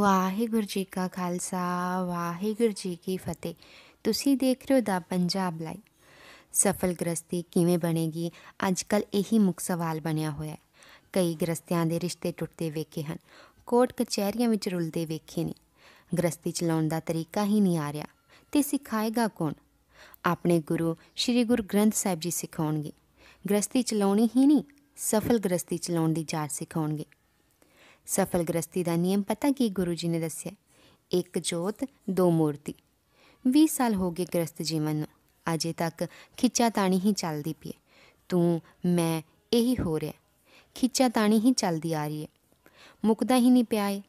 ਵਾਹਿਗੁਰੂ ਜੀ ਕਾ ਖਾਲਸਾ ਵਾਹਿਗੁਰੂ ਜੀ ਕੀ ਫਤਿਹ ਤੁਸੀਂ ਦੇਖ ਰਹੇ ਹੋ ਦਾ ਪੰਜਾਬ ਲਾਈ ਸਫਲ ਗ੍ਰਸਤੀ ਕਿਵੇਂ ਬਣੇਗੀ ਅੱਜ ਕੱਲ ਇਹੀ ਮੁੱਖ ਸਵਾਲ ਬਣਿਆ ਹੋਇਆ ਹੈ ਕਈ ਗ੍ਰਸਤਿਆਂ ਦੇ ਰਿਸ਼ਤੇ ਟੁੱਟਦੇ ਵੇਖੇ ਹਨ ਕੋਰਟ ਕਚਹਿਰੀਆਂ ਵਿੱਚ ਰੁਲਦੇ ਵੇਖੇ ਨੇ ਗ੍ਰਸਤੀ ਚਲਾਉਣ ਦਾ ਤਰੀਕਾ ਹੀ ਨਹੀਂ ਆ ਰਿਹਾ ਤੇ ਸਿਖਾਏਗਾ ਕੌਣ ਆਪਣੇ ਗੁਰੂ ਸ੍ਰੀ ਗੁਰੂ ਗ੍ਰੰਥ ਸਾਹਿਬ ਜੀ ਸਿਖਾਉਣਗੇ ਗ੍ਰਸਤੀ ਚਲਾਉਣੀ ਹੀ ਨਹੀਂ ਸਫਲ ਗ੍ਰਸਤੀ ਚਲਾਉਣ ਦੀ ਜਾਚ ਸਿਖਾਉਣਗੇ ਸਫਲ ਗ੍ਰਸਤੀ ਦਾ ਨਿਯਮ ਪਤਾ ਕੀ ਗੁਰੂ ਜੀ ਨੇ ਦੱਸਿਆ ਇੱਕ ਜੋਤ ਦੋ ਮੂਰਤੀ 20 ਸਾਲ ਹੋ ਗਏ ਗ੍ਰਸਤ ਜੀਵਨ ਨੂੰ ਅਜੇ ਤੱਕ ਖਿੱਚਾ ਤਾਣੀ ਹੀ ਚੱਲਦੀ ਪਈ ਤੂੰ ਮੈਂ ਇਹੀ ਹੋ ਰਿਹਾ ਖਿੱਚਾ ਤਾਣੀ ਹੀ ਚੱਲਦੀ ਆ ਰਹੀ ਹੈ ਮੁਕਦਾ ਹੀ ਨਹੀਂ ਪਿਆ ਏ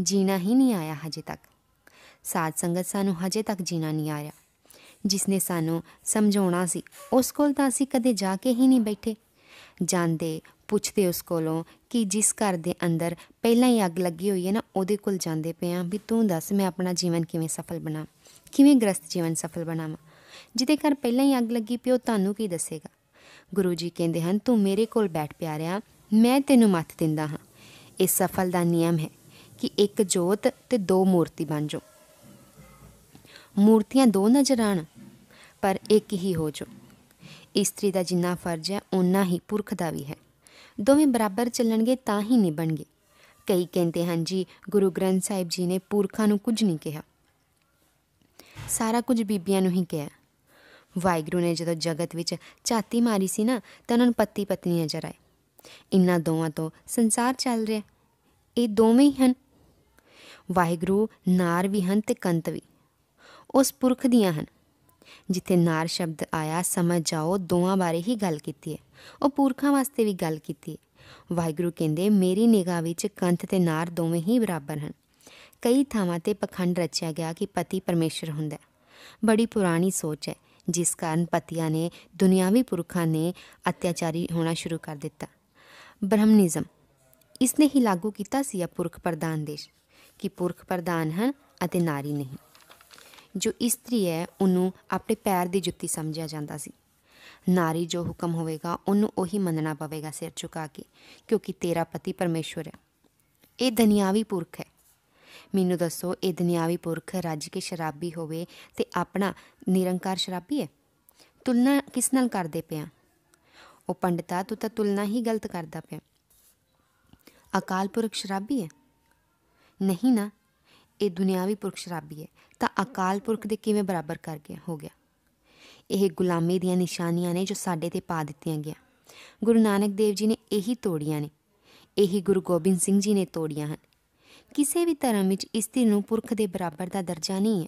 ਜੀਣਾ ਹੀ ਨਹੀਂ ਆਇਆ ਹਜੇ ਤੱਕ ਸਾਧ ਸੰਗਤ ਸਾਨੂੰ ਹਜੇ ਤੱਕ ਜੀਣਾ ਨਹੀਂ ਆ ਰਿਹਾ ਜਿਸ ਨੇ ਸਾਨੂੰ ਸਮਝਾਉਣਾ ਸੀ ਉਸ ਕੋਲ ਤਾਂ ਅਸੀਂ ਕਦੇ ਜਾ ਕੇ ਹੀ ਨਹੀਂ ਬੈਠੇ ਜਾਂਦੇ ਪੁੱਛਦੇ ਉਸ ਕੋਲੋਂ ਕਿ ਜਿਸ ਘਰ ਦੇ ਅੰਦਰ ਪਹਿਲਾਂ ਹੀ ਅੱਗ ਲੱਗੀ ਹੋਈ ਹੈ ਨਾ ਉਹਦੇ ਕੋਲ ਜਾਂਦੇ ਪਏ ਆ ਵੀ ਤੂੰ ਦੱਸ ਮੈਂ ਆਪਣਾ ਜੀਵਨ ਕਿਵੇਂ ਸਫਲ ਬਣਾ ਕਿਵੇਂ ਗ੍ਰਸਤ ਜੀਵਨ ਸਫਲ ਬਣਾਵਾਂ ਜਿਹਦੇ ਘਰ ਪਹਿਲਾਂ ਹੀ ਅੱਗ ਲੱਗੀ ਪਈ ਉਹ ਤੁਹਾਨੂੰ ਕੀ ਦੱਸੇਗਾ ਗੁਰੂ ਜੀ ਕਹਿੰਦੇ ਹਨ ਤੂੰ ਮੇਰੇ ਕੋਲ ਬੈਠ ਪਿਆਰਿਆ ਮੈਂ ਤੈਨੂੰ ਮੱਤ ਦਿੰਦਾ ਹਾਂ ਇਹ ਸਫਲ ਦਾ ਨਿਯਮ ਹੈ ਕਿ ਇੱਕ ਜੋਤ ਤੇ ਦੋ ਮੂਰਤੀ ਬਣ ਜਾਓ ਮੂਰਤੀਆਂ ਦੋ ਨਜ਼ਰ ਆਣ ਪਰ ਇੱਕ ਹੀ ਹੋ ਜਾਓ ਇਸਤਰੀ ਦਾ ਜਿੰਨਾ ਫਰਜ਼ ਹੈ ਉਨਾ ਹੀ ਪੁਰਖ ਦਾ ਵੀ ਹੈ ਦੋਵੇਂ ਬਰਾਬਰ ਚੱਲਣਗੇ ਤਾਂ ਹੀ ਨਿਭਣਗੇ ਕਈ ਕਹਿੰਦੇ ਹਨ ਜੀ ਗੁਰੂ ਗ੍ਰੰਥ ਸਾਹਿਬ ਜੀ ਨੇ ਪੁਰਖਾਂ ਨੂੰ ਕੁਝ ਨਹੀਂ ਕਿਹਾ ਸਾਰਾ ਕੁਝ ਬੀਬੀਆਂ ਨੂੰ ਹੀ ਕਿਹਾ ਵਾਹਿਗੁਰੂ ਨੇ ਜਦੋਂ ਜਗਤ ਵਿੱਚ ਝਾਤੀ ਮਾਰੀ ਸੀ ਨਾ ਤਾਂ ਉਹਨਾਂ ਨੂੰ ਪਤੀ ਪਤਨੀ ਨਜ਼ਰ ਆਏ ਇਨ੍ਹਾਂ ਦੋਵਾਂ ਤੋਂ ਸੰਸਾਰ ਚੱਲ ਰਿਹਾ ਇਹ ਦੋਵੇਂ ਹੀ ਹਨ ਵਾਹਿਗੁਰੂ ਨਾਰ ਵੀ ਹਨ ਤੇ ਕੰਤ ਵੀ ਉਸ ਪੁਰਖ ਦੀਆਂ ਹਨ ਜਿੱਥੇ ਨਾਰ ਸ਼ਬਦ ਆਇਆ ਸਮਝ ਜਾਓ ਦੋਵਾਂ ਬਾਰੇ ਹੀ ਗੱਲ ਕੀਤੀ ਹੈ ਉਹ ਪੁਰਖਾਂ ਵਾਸਤੇ ਵੀ ਗੱਲ ਕੀਤੀ ਹੈ ਵਾਹਿਗੁਰੂ ਕਹਿੰਦੇ ਮੇਰੀ ਨਿਗਾਹ ਵਿੱਚ ਕੰਠ ਤੇ ਨਾਰ ਦੋਵੇਂ ਹੀ ਬਰਾਬਰ ਹਨ ਕਈ ਥਾਵਾਂ ਤੇ ਪਖੰਡ ਰਚਿਆ ਗਿਆ ਕਿ ਪਤੀ ਪਰਮੇਸ਼ਰ ਹੁੰਦਾ ਹੈ ਬੜੀ ਪੁਰਾਣੀ ਸੋਚ ਹੈ ਜਿਸ ਕਾਰਨ ਪਤੀਆਂ ਨੇ ਦੁਨਿਆਵੀ ਪੁਰਖਾਂ ਨੇ ਅਤਿਆਚਾਰੀ ਹੋਣਾ ਸ਼ੁਰੂ ਕਰ ਦਿੱਤਾ ਬ੍ਰਹਮਨਿਜ਼ਮ ਇਸ ਨੇ ਹੀ ਲਾਗੂ ਕੀਤਾ ਸੀ ਆ ਪੁਰਖ ਪ੍ਰਧਾਨ ਦੇਸ਼ ਕਿ ਪੁਰਖ ਪ੍ਰਧਾਨ ਹਨ ਅਤੇ ਨਾਰੀ ਨਹੀਂ ਜੋ ਇਸਤਰੀ ਹੈ ਉਹਨੂੰ ਆਪਣੇ ਪੈਰ ਦੀ ਜੁੱਤੀ ਸਮਝਿਆ ਜਾਂਦਾ ਸੀ ਨਾਰੀ ਜੋ ਹੁਕਮ ਹੋਵੇਗਾ ਉਹਨੂੰ ਉਹੀ ਮੰਨਣਾ ਪਵੇਗਾ ਸਿਰ ਝੁਕਾ ਕੇ ਕਿਉਂਕਿ ਤੇਰਾ ਪਤੀ ਪਰਮੇਸ਼ਵਰ ਹੈ ਇਹ ਦੁਨਿਆਵੀ ਪੁਰਖ ਹੈ ਮੈਨੂੰ ਦੱਸੋ ਇਹ ਦੁਨਿਆਵੀ ਪੁਰਖ ਰੱਜ ਕੇ ਸ਼ਰਾਬੀ ਹੋਵੇ ਤੇ ਆਪਣਾ ਨਿਰੰਕਾਰ ਸ਼ਰਾਬੀ ਹੈ ਤੁਲਨਾ ਕਿਸ ਨਾਲ ਕਰਦੇ ਪਿਆ ਉਹ ਪੰਡਤਾ ਤੂੰ ਤਾਂ ਤੁਲਨਾ ਹੀ ਗਲਤ ਕਰਦਾ ਪਿਆ ਅਕਾਲ ਪੁਰਖ ਸ਼ਰਾਬੀ ਹੈ ਨਹੀਂ ਨਾ ਇਹ ਦੁਨਿਆਵੀ ਪੁਰਖ ਸ਼ਰਾਬੀ ਹੈ ਤਾਂ ਅਕਾਲ ਪੁਰਖ ਦੇ ਕਿਵੇਂ ਬਰਾਬਰ ਕਰ ਗਿਆ ਹੋ ਗਿਆ ਇਹ ਗੁਲਾਮੀ ਦੀਆਂ ਨਿਸ਼ਾਨੀਆਂ ਨੇ ਜੋ ਸਾਡੇ ਤੇ ਪਾ ਦਿੱਤੀਆਂ ਗਿਆ ਗੁਰੂ ਨਾਨਕ ਦੇਵ ਜੀ ਨੇ ਇਹੀ ਤੋੜੀਆਂ ਨੇ ਇਹੀ ਗੁਰੂ ਗੋਬਿੰਦ ਸਿੰਘ ਜੀ ਨੇ ਤੋੜੀਆਂ ਹਨ ਕਿਸੇ ਵੀ ਧਰਮ ਵਿੱਚ ਇਸਤਰੀ ਨੂੰ ਪੁਰਖ ਦੇ ਬਰਾਬਰ ਦਾ ਦਰਜਾ ਨਹੀਂ ਹੈ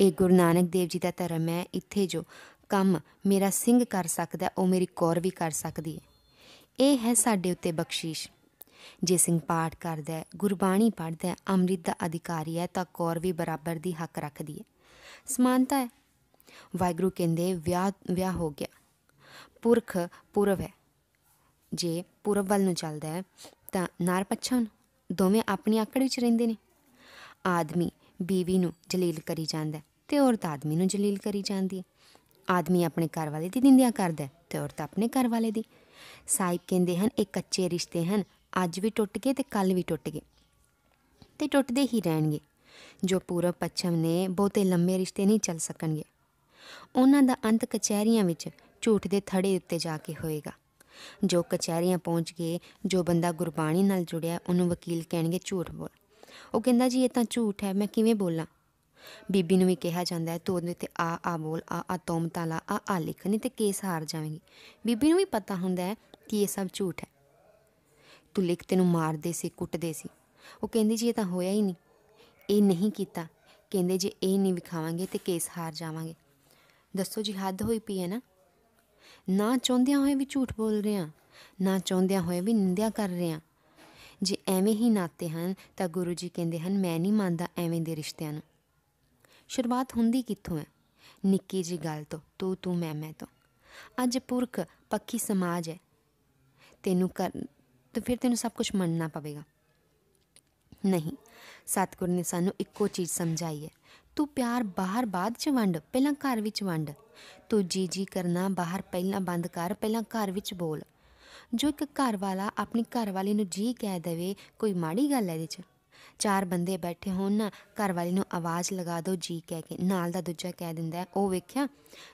ਇਹ ਗੁਰੂ ਨਾਨਕ ਦੇਵ ਜੀ ਦਾ ਧਰਮ ਹੈ ਇੱਥੇ ਜੋ ਕੰਮ ਮੇਰਾ ਸਿੰਘ ਕਰ ਸਕਦਾ ਉਹ ਮੇਰੀ ਕੌਰ ਵੀ ਕਰ ਸਕਦੀ ਹੈ ਇਹ ਹੈ ਸਾਡੇ ਉੱਤੇ ਬਖਸ਼ੀਸ਼ ਜੇ ਸਿੰਘ ਪਾਠ ਕਰਦਾ ਹੈ ਗੁਰਬਾਣੀ ਪੜ੍ਹਦਾ ਹੈ ਅੰਮ੍ਰਿਤ ਦਾ ਅਧਿਕਾਰੀ ਹੈ ਤਾਂ ਕੌਰ ਵੀ ਬਰਾਬਰ ਦੀ ਹੱਕ ਰੱਖਦੀ ਹੈ ਸਮਾਨਤਾ ਹੈ ਵਾਇਗਰੂ ਕਹਿੰਦੇ ਵਿਆਹ ਵਿਆਹ ਹੋ ਗਿਆ ਪੁਰਖ ਪੁਰਵ ਹੈ ਜੇ ਪੁਰਵ ਵੱਲ ਨੂੰ ਚੱਲਦਾ ਹੈ ਤਾਂ ਨਾਰ ਨੂੰ ਦੋਵੇਂ ਆਪਣੀ ਆਕੜ ਵਿੱਚ ਰਹਿੰਦੇ ਨੇ ਆਦਮੀ ਬੀਵੀ ਨੂੰ ਜਲੀਲ ਕਰੀ ਜਾਂਦਾ ਤੇ ਔਰਤ ਆਦਮੀ ਨੂੰ ਜਲੀਲ ਕਰੀ ਜਾਂਦੀ ਹੈ ਆਦਮੀ ਆਪਣੇ ਘਰ ਵਾਲੇ ਦੀ ਨਿੰਦਿਆ ਕਰਦਾ ਤੇ ਔਰਤ ਆਪਣੇ ਘਰ ਵਾਲੇ ਦੀ ਸਾਹਿਬ ਕਹਿੰਦੇ ਹਨ ਇਹ ਕੱਚੇ ਰਿਸ਼ਤੇ ਹਨ ਅੱਜ ਵੀ ਟੁੱਟ ਗਏ ਤੇ ਕੱਲ ਵੀ ਟੁੱਟ ਗਏ ਤੇ ਟੁੱਟਦੇ ਹੀ ਰਹਿਣਗੇ ਜੋ ਪੂਰਬ ਪੱਛਮ ਨੇ ਬਹੁਤੇ ਲੰਮੇ ਰਿਸ਼ਤੇ ਨਹੀਂ ਚੱਲ ਸਕਣਗੇ ਉਹਨਾਂ ਦਾ ਅੰਤ ਕਚਹਿਰੀਆਂ ਵਿੱਚ ਝੂਠ ਦੇ ਥੜੇ ਉੱਤੇ ਜਾ ਕੇ ਹੋਏਗਾ ਜੋ ਕਚਹਿਰੀਆਂ ਪਹੁੰਚ ਗਏ ਜੋ ਬੰਦਾ ਗੁਰਬਾਣੀ ਨਾਲ ਜੁੜਿਆ ਉਹਨੂੰ ਵਕੀਲ ਕਹਿਣਗੇ ਝੂਠ ਬੋਲ ਉਹ ਕਹਿੰਦਾ ਜੀ ਇਹ ਤਾਂ ਝੂਠ ਹੈ ਮੈਂ ਕਿਵੇਂ ਬੋਲਾਂ ਬੀਬੀ ਨੂੰ ਵੀ ਕਿਹਾ ਜਾਂਦਾ ਹੈ ਤੂੰ ਉਹਦੇ ਤੇ ਆ ਆ ਬੋਲ ਆ ਆ ਤੋਮ ਤਾਲਾ ਆ ਆ ਲਿਖ ਨਹੀਂ ਤੇ ਕੇਸ ਹਾਰ ਜਾਵੇਂਗੀ ਬੀਬੀ ਨੂੰ ਵੀ ਪਤਾ ਹੁੰਦਾ ਹੈ ਕਿ ਇਹ ਸਭ ਝੂਠ ਹੈ ਤੂੰ ਲਿਖ ਤੈਨੂੰ ਮਾਰਦੇ ਸੀ ਕੁੱਟਦੇ ਸੀ ਉਹ ਕਹਿੰਦੀ ਜੀ ਇਹ ਤਾਂ ਹੋਇਆ ਹੀ ਨਹੀਂ ਇਹ ਨਹੀਂ ਕੀਤਾ ਕਹਿੰਦੇ ਜੇ ਇਹ ਨਹੀਂ ਵਿਖਾਵਾਂਗੇ ਤੇ ਕੇਸ ਹਾਰ ਜਾਵਾਂਗੇ ਦੱਸੋ ਜੀ ਹੱਦ ਹੋਈ ਪਈ ਹੈ ਨਾ ਨਾ ਚਾਹੁੰਦਿਆਂ ਹੋਏ ਵੀ ਝੂਠ ਬੋਲ ਰਹੇ ਆ ਨਾ ਚਾਹੁੰਦਿਆਂ ਹੋਏ ਵੀ ਨਿੰਦਿਆ ਕਰ ਰਹੇ ਆ ਜੇ ਐਵੇਂ ਹੀ ਨਾਤੇ ਹਨ ਤਾਂ ਗੁਰੂ ਜੀ ਕਹਿੰਦੇ ਹਨ ਮੈਂ ਨਹੀਂ ਮੰਨਦਾ ਐਵੇਂ ਦੇ ਰਿਸ਼ਤਿਆਂ ਨੂੰ ਸ਼ੁਰੂਆਤ ਹੁੰਦੀ ਕਿੱਥੋਂ ਹੈ ਨਿੱਕੀ ਜੀ ਗੱਲ ਤੋਂ ਤੂੰ ਤੂੰ ਮੈਂ ਮੈਂ ਤੋਂ ਅੱਜ ਪੁਰਖ ਪੱਕੀ ਸਮਾਜ ਹੈ ਤੈਨੂੰ ਤਾਂ ਫਿਰ ਤੈਨੂੰ ਸਭ ਕੁਝ ਮੰਨਣਾ ਪਵੇਗਾ ਨਹੀਂ ਸਤਗੁਰ ਨੇ ਸਾਨੂੰ ਇੱਕੋ ਚੀਜ਼ ਸਮਝਾਈ ਹੈ ਤੂੰ ਪਿਆਰ ਬਾਹਰ ਬਾਅਦ ਚ ਵੰਡ ਪਹਿਲਾਂ ਘਰ ਵਿੱਚ ਵੰਡ ਤੂੰ ਜੀ ਜੀ ਕਰਨਾ ਬਾਹਰ ਪਹਿਲਾਂ ਬੰਦ ਕਰ ਪਹਿਲਾਂ ਘਰ ਵਿੱਚ ਬੋਲ ਜੋ ਇੱਕ ਘਰ ਵਾਲਾ ਆਪਣੀ ਘਰ ਵਾਲੀ ਨੂੰ ਜੀ ਕਹਿ ਦੇਵੇ ਕੋਈ ਮਾੜੀ ਗੱਲ ਹੈ ਇਹਦੇ 'ਚ ਚਾਰ ਬੰਦੇ ਬੈਠੇ ਹੋਣ ਨਾ ਘਰ ਵਾਲੀ ਨੂੰ ਆਵਾਜ਼ ਲਗਾ ਦਿਓ ਜੀ ਕਹਿ ਕੇ ਨਾਲ ਦਾ ਦੂਜਾ ਕਹਿ ਦਿੰਦਾ ਉਹ ਵੇਖਿਆ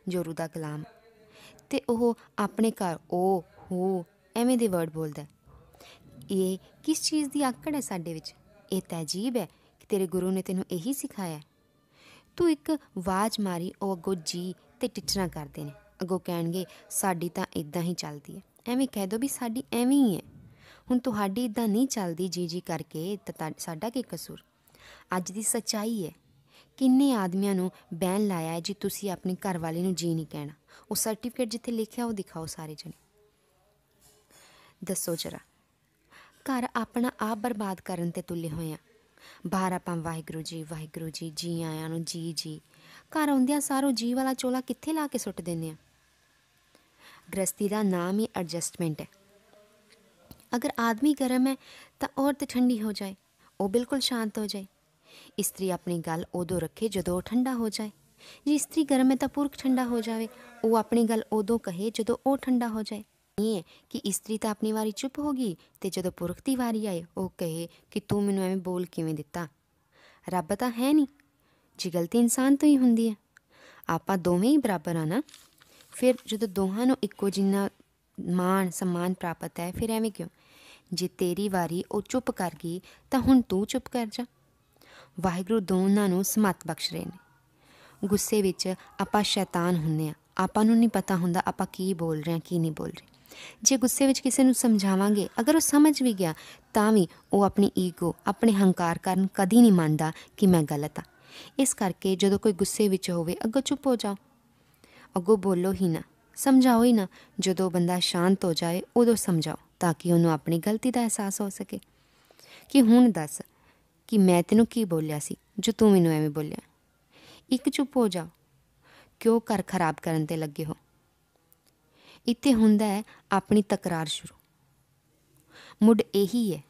ਜੋਰੂ ਦਾ ਕਲਾਮ ਤੇ ਉਹ ਆਪਣੇ ਘਰ ਉਹ ਹੋ ਐਵੇਂ ਦੇ ਵਰਡ ਬੋਲਦਾ ਇਹ ਕਿਸ ਚੀਜ਼ ਦੀ ਆਕੜ ਹੈ ਸਾਡੇ ਵਿੱਚ ਇਹ ਤਹਿਜੀਬ ਹੈ ਕਿ ਤੇਰੇ ਗੁਰੂ ਨੇ ਤੈਨੂੰ ਇਹੀ ਸਿਖਾਇਆ ਤੂੰ ਇੱਕ ਆਵਾਜ਼ ਮਾਰੀ ਉਹ ਅਗੋ ਜੀ ਤੇ ਟਿਚਣਾ ਕਰਦੇ ਨੇ ਅਗੋ ਕਹਿਣਗੇ ਸਾਡੀ ਤਾਂ ਇਦਾਂ ਹੀ ਚੱਲਦੀ ਹੈ ਐਵੇਂ ਕਹਿ ਦੋ ਵੀ ਸਾਡੀ ਐਵੇਂ ਹੀ ਹੈ ਹੁਣ ਤੁਹਾਡੀ ਇਦਾਂ ਨਹੀਂ ਚੱਲਦੀ ਜੀ ਜੀ ਕਰਕੇ ਸਾਡਾ ਕੀ ਕਸੂਰ ਅੱਜ ਦੀ ਸਚਾਈ ਹੈ ਕਿੰਨੇ ਆਦਮੀਆਂ ਨੂੰ ਬੈਨ ਲਾਇਆ ਹੈ ਜੀ ਤੁਸੀਂ ਆਪਣੇ ਘਰ ਵਾਲੇ ਨੂੰ ਜੀ ਨਹੀਂ ਕਹਿਣਾ ਉਹ ਸਰਟੀਫਿਕੇਟ ਜਿੱਥੇ ਲਿਖਿਆ ਉਹ ਦਿਖਾਓ ਸਾਰੇ ਜਣੇ ਦੱਸੋ ਜਰਾ ਘਰ ਆਪਣਾ ਆਪ ਬਰਬਾਦ ਕਰਨ ਤੇ ਤੁਲੇ ਹੋਏ ਆ ਬਾਹਰ ਆਪਾਂ ਵਾਹਿਗੁਰੂ ਜੀ ਵਾਹਿਗੁਰੂ ਜੀ ਜੀ ਆਇਆਂ ਨੂੰ ਜੀ ਜੀ ਘਰ ਆਉਂਦਿਆਂ ਸਾਰੋ ਜੀ ਵਾਲਾ ਚੋਲਾ ਕਿੱਥੇ ਲਾ ਕੇ ਸੁੱਟ ਦਿੰਨੇ ਆ ਗ੍ਰਸਤੀ ਦਾ ਨਾਮ ਹੀ ਐਡਜਸਟਮੈਂਟ ਹੈ ਅਗਰ ਆਦਮੀ ਗਰਮ ਹੈ ਤਾਂ ਔਰਤ ਠੰਡੀ ਹੋ ਜਾਏ ਉਹ ਬਿਲਕੁਲ ਸ਼ਾਂਤ ਹੋ ਜਾਏ ਇਸਤਰੀ ਆਪਣੀ ਗੱਲ ਉਦੋਂ ਰੱਖੇ ਜਦੋਂ ਠੰਡਾ ਹੋ ਜਾਏ ਜੇ ਇਸਤਰੀ ਗਰਮ ਹੈ ਤਾਂ ਪੁਰਖ ਠੰਡਾ ਹੋ ਜਾਵੇ ਉਹ ਆਪਣੀ ਗੱਲ ਉਦੋਂ ਕਹੇ ਜਦੋਂ ਉਹ ਠੰਡਾ ਹੋ ਜਾਏ ਇਹ ਕਿ ਇਸਤਰੀ ਤਾਂ ਆਪਣੀ ਵਾਰੀ ਚੁੱਪ ਹੋ ਗਈ ਤੇ ਜਦੋਂ ਪੁਰਖ ਦੀ ਵਾਰੀ ਆਏ ਉਹ ਕਹੇ ਕਿ ਤੂੰ ਮੈਨੂੰ ਐਵੇਂ ਬੋਲ ਕਿਵੇਂ ਦਿੱਤਾ ਰੱਬ ਤਾਂ ਹੈ ਨਹੀਂ ਜੀ ਗਲਤੀ ਇਨਸਾਨ ਤੋਂ ਹੀ ਹੁੰਦੀ ਹੈ ਆਪਾਂ ਦੋਵੇਂ ਹੀ ਬਰਾਬਰ ਆ ਨਾ ਫਿਰ ਜਦੋਂ ਦੋਹਾਂ ਨੂੰ ਇੱਕੋ ਜਿੰਨਾ ਮਾਣ ਸਨਮਾਨ ਪ੍ਰਾਪਤ ਹੈ ਫਿਰ ਐਵੇਂ ਕਿਉਂ ਜੇ ਤੇਰੀ ਵਾਰੀ ਉਹ ਚੁੱਪ ਕਰ ਗਈ ਤਾਂ ਹੁਣ ਤੂੰ ਚੁੱਪ ਕਰ ਜਾ ਵਾਹਿਗੁਰੂ ਦੋਨਾਂ ਨੂੰ ਸਮਤ ਬਖਸ਼ ਰਹੇ ਨੇ ਗੁੱਸੇ ਵਿੱਚ ਆਪਾਂ ਸ਼ੈਤਾਨ ਹੁੰਨੇ ਆ ਆਪਾਂ ਨੂੰ ਨਹੀਂ ਪਤਾ ਹੁੰਦਾ ਆਪਾਂ ਕੀ ਬੋਲ ਰਹੇ ਆ ਕੀ ਨਹੀਂ ਬੋਲ ਰਹੇ ਜੇ ਗੁੱਸੇ ਵਿੱਚ ਕਿਸੇ ਨੂੰ ਸਮਝਾਵਾਂਗੇ ਅਗਰ ਉਹ ਸਮਝ ਵੀ ਗਿਆ ਤਾਂ ਵੀ ਉਹ ਆਪਣੀ ਈਗੋ ਆਪਣੇ ਹੰਕਾਰ ਕਾਰਨ ਕਦੀ ਨਹੀਂ ਮੰਨਦਾ ਕਿ ਮੈਂ ਗਲਤ ਆ ਇਸ ਕਰਕੇ ਜਦੋਂ ਕੋਈ ਗੁੱਸੇ ਵਿੱਚ ਹੋਵੇ ਅੱਗੋਂ ਚੁੱਪ ਹੋ ਜਾਓ ਅੱਗੋਂ ਬੋਲੋ ਹੀ ਨਾ ਸਮਝਾਓ ਹੀ ਨਾ ਜਦੋਂ ਬੰਦਾ ਸ਼ਾਂਤ ਹੋ ਜਾਏ ਉਦੋਂ ਸਮਝਾਓ ਤਾਂ ਕਿ ਉਹਨੂੰ ਆਪਣੀ ਗਲਤੀ ਦਾ ਅਹਿਸਾਸ ਹੋ ਸਕੇ ਕਿ ਹੁਣ ਦੱਸ ਕਿ ਮੈਂ ਤੈਨੂੰ ਕੀ ਬੋਲਿਆ ਸੀ ਜੋ ਤੂੰ ਮੈਨੂੰ ਐਵੇਂ ਬੋਲਿਆ ਇੱਕ ਚੁੱਪ ਹੋ ਜਾ ਕਿਉਂ ਕਰ ਖਰਾਬ ਕਰਨ ਤੇ ਲੱਗੇ ਹੋ ਇੱਥੇ ਹੁੰਦਾ ਹੈ ਆਪਣੀ ਤਕਰਾਰ ਸ਼ੁਰੂ ਮੁੱਢ ਇਹੀ ਹੈ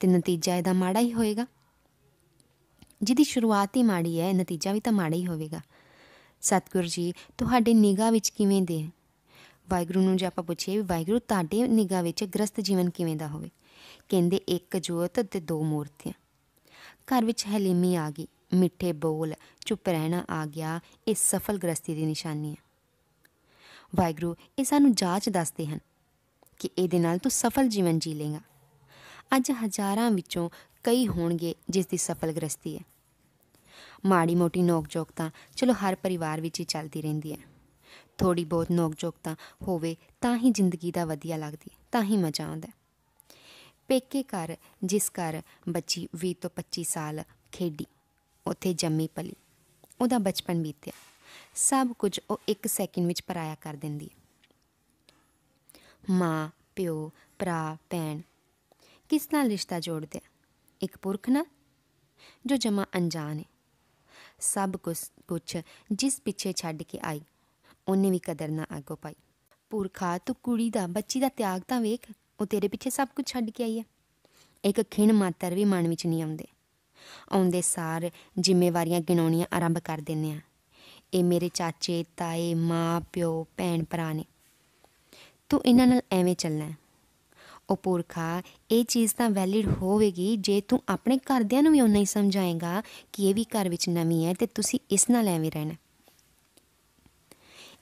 ਤੇ ਨਤੀਜਾ ਇਹਦਾ ਮਾੜਾ ਹੀ ਹੋਏਗਾ ਜਿਹਦੀ ਸ਼ੁਰੂਆਤ ਹੀ ਮਾੜੀ ਹੈ ਨਤੀਜਾ ਵੀ ਤਾਂ ਮਾੜਾ ਹੀ ਹੋਵੇਗਾ ਸਤਿਗੁਰੂ ਜੀ ਤੁਹਾਡੇ ਨਿਗਾਹ ਵਿੱਚ ਕਿਵੇਂ ਦੇ ਵਾਹਿਗੁਰੂ ਨੂੰ ਜੇ ਆਪਾਂ ਪੁੱਛੀਏ ਵੀ ਵਾਹਿਗੁਰੂ ਤੁਹਾਡੇ ਨਿਗਾਹ ਵਿੱਚ ਗ੍ਰਸਤ ਜੀਵਨ ਕਿਵੇਂ ਦਾ ਹੋਵੇ ਕਹਿੰਦੇ ਇੱਕ ਜੋਤ ਤੇ ਦੋ ਮੂਰਤੀਆਂ ਘਰ ਵਿੱਚ ਹਲੇਮੀ ਆ ਗਈ ਮਿੱਠੇ ਬੋਲ ਚੁੱਪ ਰਹਿਣਾ ਆ ਗਿਆ ਇਹ ਸਫਲ ਗ੍ਰਸਤੀ ਦੀ ਨਿਸ਼ਾਨੀ ਹੈ ਵਾਹਿਗੁਰੂ ਇਹ ਸਾਨੂੰ ਜਾਂਚ ਦੱਸਦੇ ਹਨ ਕਿ ਇਹਦੇ ਨਾਲ ਤੂੰ ਸਫਲ ਜੀਵਨ ਜੀ ਲੇਗਾ ਅੱਜ ਹਜ਼ਾਰਾਂ ਵਿੱਚੋਂ ਕਈ ਹੋਣਗੇ ਜਿਸ ਦੀ ਸਫਲ ਗ੍ਰਸਤੀ ਹੈ ਮਾੜੀ ਮੋਟੀ ਨੋਕ-ਜੋਕ ਤਾਂ ਚਲੋ ਹਰ ਪਰਿਵਾਰ ਵਿੱਚ ਹੀ ਚੱਲਦੀ ਰਹਿੰਦੀ ਹੈ ਥੋੜੀ ਬਹੁਤ ਨੋਕ-ਜੋਕ ਤਾਂ ਹੋਵੇ ਤਾਂ ਹੀ ਜ਼ਿੰਦਗੀ ਦਾ ਵਧੀਆ ਲੱਗਦੀ ਤਾਂ ਹੀ ਮਜ਼ਾ ਆਉਂਦਾ ਪੇਕੇ ਘਰ ਜਿਸ ਘਰ ਬੱਚੀ 20 ਤੋਂ 25 ਸਾਲ ਖੇਡੀ ਉੱਥੇ ਜੰਮੀ ਪਲੀ ਉਹਦਾ ਬਚਪਨ ਬੀਤਿਆ ਸਭ ਕੁਝ ਉਹ 1 ਸੈਕਿੰਡ ਵਿੱਚ ਪਰਾਇਆ ਕਰ ਦਿੰਦੀ ਮਾਂ ਪਿਓ ਭਰਾ ਭੈਣ ਕਿਸ ਨਾਲ ਰਿਸ਼ਤਾ ਜੋੜਦੇ ਇੱਕ ਪੁਰਖ ਨਾਲ ਜੋ ਜਮਾ ਅਣਜਾਣ ਹੈ ਸਭ ਕੁਝ ਕੁਛ ਜਿਸ ਪਿੱਛੇ ਛੱਡ ਕੇ ਆਈ ਉਹਨੇ ਵੀ ਕਦਰ ਨਾ ਆਗੋ ਪਾਈ ਪੁਰਖਾ ਤੂੰ ਕੁੜੀ ਦਾ ਬੱਚੀ ਦਾ ਤਿਆਗ ਤਾਂ ਵੇਖ ਉਹ ਤੇਰੇ ਪਿੱਛੇ ਸਭ ਕੁਝ ਛੱਡ ਕੇ ਆਈ ਹੈ ਇੱਕ ਖਿਣ ਮਾਤਰ ਵੀ ਮਨ ਵਿੱਚ ਨਹੀਂ ਆਉਂਦੇ ਆਉਂਦੇ ਸਾਰ ਜ਼ਿੰਮੇਵਾਰੀਆਂ ਗਿਣਾਉਣੀਆਂ ਆਰੰਭ ਕਰ ਦਿੰਨੇ ਆ ਇਹ ਮੇਰੇ ਚਾਚੇ ਤਾਏ ਮਾਂ ਪਿਓ ਭੈਣ ਭਰਾ ਨੇ ਤੂੰ ਇਹਨਾਂ ਨਾਲ ਐਵੇਂ ਚੱਲਣਾ ਉਹ ਪੁਰਖਾ ਇਹ ਚੀਜ਼ ਤਾਂ ਵੈਲਿਡ ਹੋਵੇਗੀ ਜੇ ਤੂੰ ਆਪਣੇ ਘਰਦਿਆਂ ਨੂੰ ਵੀ ਉਹਨਾਂ ਹੀ ਸਮਝਾਏਗਾ ਕਿ ਇਹ ਵੀ ਘਰ ਵਿੱਚ ਨਵੀਂ ਹੈ ਤੇ ਤੁਸੀਂ ਇਸ ਨਾਲ ਐਵੇਂ ਰਹਿਣਾ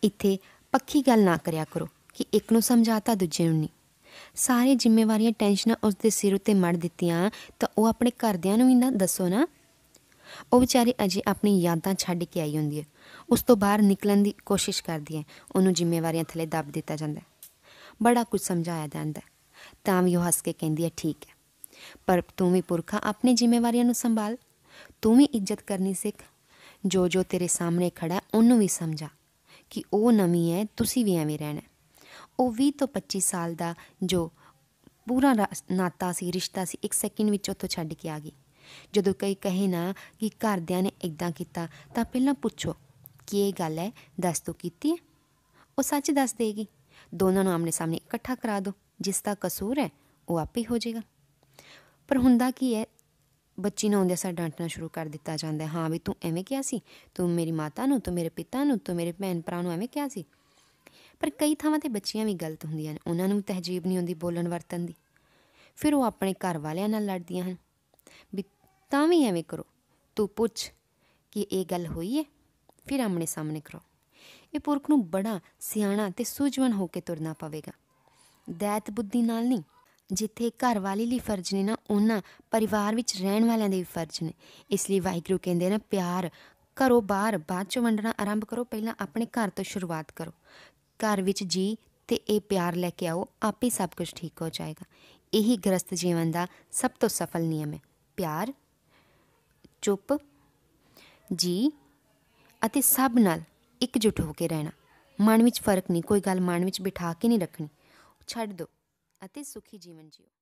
ਇੱਥੇ ਪੱਕੀ ਗੱਲ ਨਾ ਕਰਿਆ ਕਰੋ ਕਿ ਇੱਕ ਨੂੰ ਸਮਝਾਤਾ ਦੂਜੇ ਨੂੰ ਨਹੀਂ ਸਾਰੇ ਜ਼ਿੰਮੇਵਾਰੀਆਂ ਟੈਨਸ਼ਨਾਂ ਉਸ ਦੇ ਸਿਰ ਉੱਤੇ ਮੜ ਦਿੱਤੀਆਂ ਤਾਂ ਉਹ ਆਪਣੇ ਘਰਦਿਆਂ ਨੂੰ ਵੀ ਨਾ ਦੱਸੋ ਨਾ ਉਹ ਵਿਚਾਰੀ ਅਜੇ ਆਪਣੀ ਯਾਦਾਂ ਛੱਡ ਕੇ ਆਈ ਹੁੰਦੀ ਹੈ ਉਸ ਤੋਂ ਬਾਹਰ ਨਿਕਲਣ ਦੀ ਕੋਸ਼ਿਸ਼ ਕਰਦੀ ਹੈ ਉਹਨੂੰ ਜ਼ਿੰਮੇਵਾਰੀਆਂ ਥੱਲੇ ਦੱਬ ਦਿੱਤਾ ਜਾਂਦਾ ਹੈ ਬੜਾ ਕੁਝ ਸਮਝਾਇਆ ਜਾਂਦਾ ਹੈ ਤਾਂ ਵੀ ਉਹ ਹੱਸ ਕੇ ਕਹਿੰਦੀ ਹੈ ਠੀਕ ਹੈ ਪਰ ਤੂੰ ਵੀ ਪੁਰਖਾ ਆਪਣੀ ਜ਼ਿੰਮੇਵਾਰੀਆਂ ਨੂੰ ਸੰਭਾਲ ਤੂੰ ਵੀ ਇੱਜ਼ਤ ਕਰਨੀ ਸਿੱਖ ਜੋ ਜੋ ਤੇਰੇ ਸਾਹਮਣੇ ਖੜਾ ਉਹਨੂੰ ਵੀ ਸਮਝਾ ਕਿ ਉਹ ਨਵੀਂ ਹੈ ਤੁਸੀਂ ਵੀ ਐਵੇਂ ਰਹਿਣਾ ਉਹ 20 ਤੋਂ 25 ਸਾਲ ਦਾ ਜੋ ਪੂਰਾ ਨਾਤਾ ਸੀ ਰਿਸ਼ਤਾ ਸੀ ਇੱਕ ਸੈਕਿੰਡ ਵਿੱਚ ਉੱਥੋਂ ਛੱਡ ਕੇ ਆ ਗਈ ਜਦੋਂ ਕਈ ਕਹੇ ਨਾ ਕਿ ਘਰਦਿਆਂ ਨੇ ਇਦਾਂ ਕੀਤਾ ਤਾਂ ਪਹਿਲਾਂ ਪੁੱਛੋ ਕਿ ਇਹ ਗੱਲ ਹੈ ਦੱਸ ਤੋ ਕੀਤੀ ਹੈ ਉਹ ਸੱਚ ਦੱਸ ਦੇਗੀ ਦੋਨਾਂ ਨੂੰ ਆਮਨੇ ਸਾਹਮਣੇ ਇਕੱਠਾ ਕਰਾ ਦਿਓ ਜਿਸ ਦਾ ਕਸੂਰ ਹੈ ਉਹ ਆਪੇ ਹੋ ਜਾਏਗਾ ਪਰ ਹੁੰਦਾ ਕੀ ਹੈ ਬੱਚੀ ਨੂੰ ਆਉਂਦਿਆਂ ਸਾਰ ਡਾਂਟਣਾ ਸ਼ੁਰੂ ਕਰ ਦਿੱਤਾ ਜਾਂਦਾ ਹੈ ਹਾਂ ਵੀ ਤੂੰ ਐਵੇਂ ਕਿਹਾ ਸੀ ਤੂੰ ਮੇਰੀ ਮਾਤਾ ਨੂੰ ਤੂੰ ਮੇਰੇ ਪਿਤਾ ਨੂੰ ਤੂੰ ਮੇਰੇ ਭੈਣ ਭਰਾ ਨੂੰ ਐਵੇਂ ਕਿਹਾ ਸੀ ਪਰ ਕਈ ਥਾਵਾਂ ਤੇ ਬੱਚੀਆਂ ਵੀ ਗਲਤ ਹੁੰਦੀਆਂ ਨੇ ਉਹਨਾਂ ਨੂੰ ਤਹਜੀਬ ਨਹੀਂ ਹੁੰਦੀ ਬੋਲਣ ਵਰਤਨ ਦੀ ਫਿਰ ਉਹ ਆਪਣੇ ਘਰ ਵਾਲਿਆਂ ਨਾਲ ਲੜਦੀਆਂ ਹਨ ਵੀ ਤਾਂ ਵੀ ਐਵੇਂ ਕਰੋ ਤੂੰ ਪੁੱਛ ਕਿ ਇਹ ਗੱਲ ਹੋਈ ਹੈ ਫਿਰ ਆਮਣੇ ਸਾਹਮਣੇ ਕਰੋ ਇਹ ਪੁਰਖ ਨੂੰ ਬੜਾ ਸਿਆਣਾ ਤੇ ਸੂਝਵਾਨ ਹੋ ਕੇ ਤੁਰਨਾ ਪਵੇਗਾ ਦੈਤ ਬੁੱਧੀ ਨਾਲ ਨਹੀਂ ਜਿੱਥੇ ਘਰ ਵਾਲੀ ਲਈ ਫਰਜ਼ ਨੇ ਨਾ ਉਹਨਾਂ ਪਰਿਵਾਰ ਵਿੱਚ ਰਹਿਣ ਵਾਲਿਆਂ ਦੇ ਵੀ ਫਰਜ਼ ਨੇ ਇਸ ਲਈ ਵਾਹਿਗੁਰੂ ਕਹਿੰਦੇ ਨੇ ਪਿਆਰ ਘਰੋਂ ਬਾਹਰ ਬਾਅਦ ਚ ਵੰਡਣਾ ਆਰੰਭ ਕਰੋ ਪਹਿਲਾਂ ਆਪਣੇ ਘਰ ਤੋਂ ਸ਼ੁਰੂਆਤ ਕਰੋ ਘਰ ਵਿੱਚ ਜੀ ਤੇ ਇਹ ਪਿਆਰ ਲੈ ਕੇ ਆਓ ਆਪੇ ਸਭ ਕੁਝ ਠੀਕ ਹੋ ਜਾਏਗਾ ਇਹੀ ਗ੍ਰਸਥ ਜੀਵਨ ਦਾ ਸਭ ਤੋਂ ਸਫਲ ਨਿਯਮ ਹੈ ਪਿਆਰ ਚੁੱਪ ਜੀ ਅਤੇ ਸਭ ਨਾਲ ਇਕਜੁੱਟ ਹੋ ਕੇ ਰਹਿਣਾ ਮਨ ਵਿੱਚ ਫਰਕ ਨਹੀਂ ਕੋਈ ਗੱਲ ਮਨ ਵਿੱਚ ਬਿਠਾ ਕੇ ਨਹੀਂ ਰੱਖਣੀ ਛੱਡ ਦਿਓ ਅਤੇ ਸੁਖੀ ਜੀਵਨ ਜੀਓ